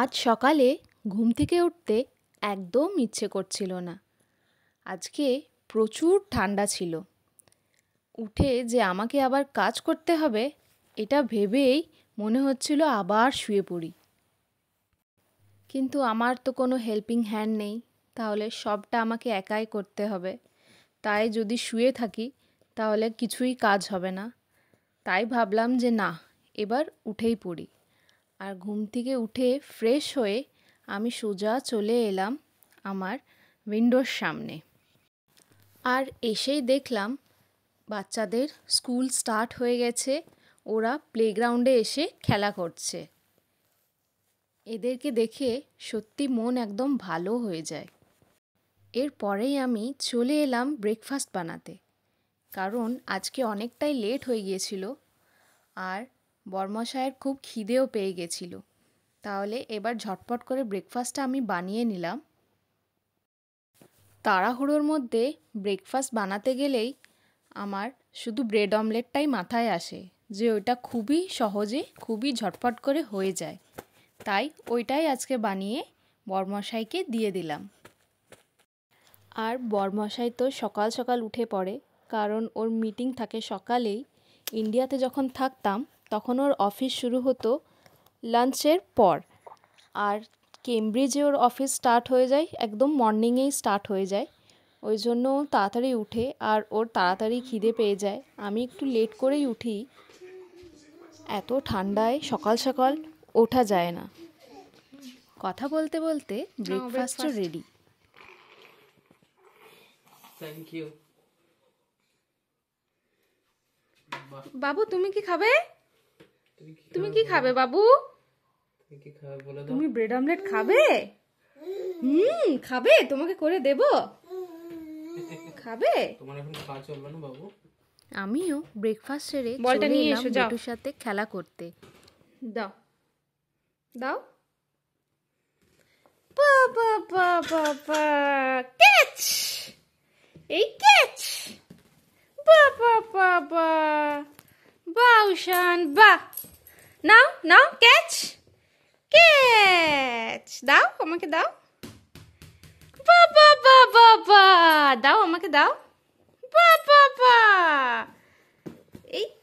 আজ সকালে ঘুম থেকে উঠতে একদম ইচ্ছে করছিল না আজকে প্রচুর ঠান্ডা ছিল উঠে যে আমাকে আবার কাজ করতে হবে এটা ভেবেই মনে হচ্ছিল আবার শুয়ে পড়ি কিন্তু আমার তো কোনো হেল্পিং হ্যান্ড নেই তাহলে সবটা আমাকে একাই করতে হবে তাই যদি শুয়ে থাকি তাহলে কিছুই কাজ হবে না তাই ভাবলাম যে না এবার উঠেই পড়ি আর ঘুম থেকে উঠে ফ্রেশ হয়ে আমি সোজা চলে এলাম আমার উইন্ডোর সামনে আর এসেই দেখলাম বাচ্চাদের স্কুল স্টার্ট হয়ে গেছে ওরা প্লেগ্রাউন্ডে এসে খেলা করছে এদেরকে দেখে সত্যি মন একদম ভালো হয়ে যায় এরপরেই আমি চলে এলাম ব্রেকফাস্ট বানাতে কারণ আজকে অনেকটাই লেট হয়ে গিয়েছিল আর বর্মশায়ের খুব খিদেও পেয়ে গেছিল তাহলে এবার ঝটপট করে ব্রেকফাস্টটা আমি বানিয়ে নিলাম তাড়াহুড়োর মধ্যে ব্রেকফাস্ট বানাতে গেলেই আমার শুধু ব্রেড অমলেটটাই মাথায় আসে যে ওইটা খুবই সহজে খুবই ঝটপট করে হয়ে যায় তাই ওইটাই আজকে বানিয়ে বরমশাইকে দিয়ে দিলাম আর বরমশাই তো সকাল সকাল উঠে পড়ে কারণ ওর মিটিং থাকে সকালেই ইন্ডিয়াতে যখন থাকতাম তখন ওর অফিস শুরু হতো লাঞ্চের পর আর কেমব্রিজে ওর অফিস স্টার্ট হয়ে যায় একদম মর্নিংয়েই স্টার্ট হয়ে যায় ওই জন্য তাড়াতাড়ি উঠে আর ওর তাড়াতাড়ি খিদে পেয়ে যায় আমি একটু লেট করেই উঠি এত ঠান্ডায় সকাল সকাল ওঠা যায় না কথা বলতে বলতে ব্রেকফাস্ট রেডি বাবু তুমি কি খাবে তুমি কি খাবে বাবু তুমি ব্রেড অমলেট খাবে হুম খাবে তোমাকে করে দেব খাবে আমিও ব্রেকফাস্ট সেরে বলটা নিয়ে এসো যাও সাথে খেলা করতে দাও দাও পা পা পা পা পা ক্যাচ এই ক্যাচ বা পা পা বা বাউশান বা Não, não, cat. Cat. Dá uma que dá. Ba, ba, ba, ba, ba. Dá uma que dá. Ba, ba, ba. Eita.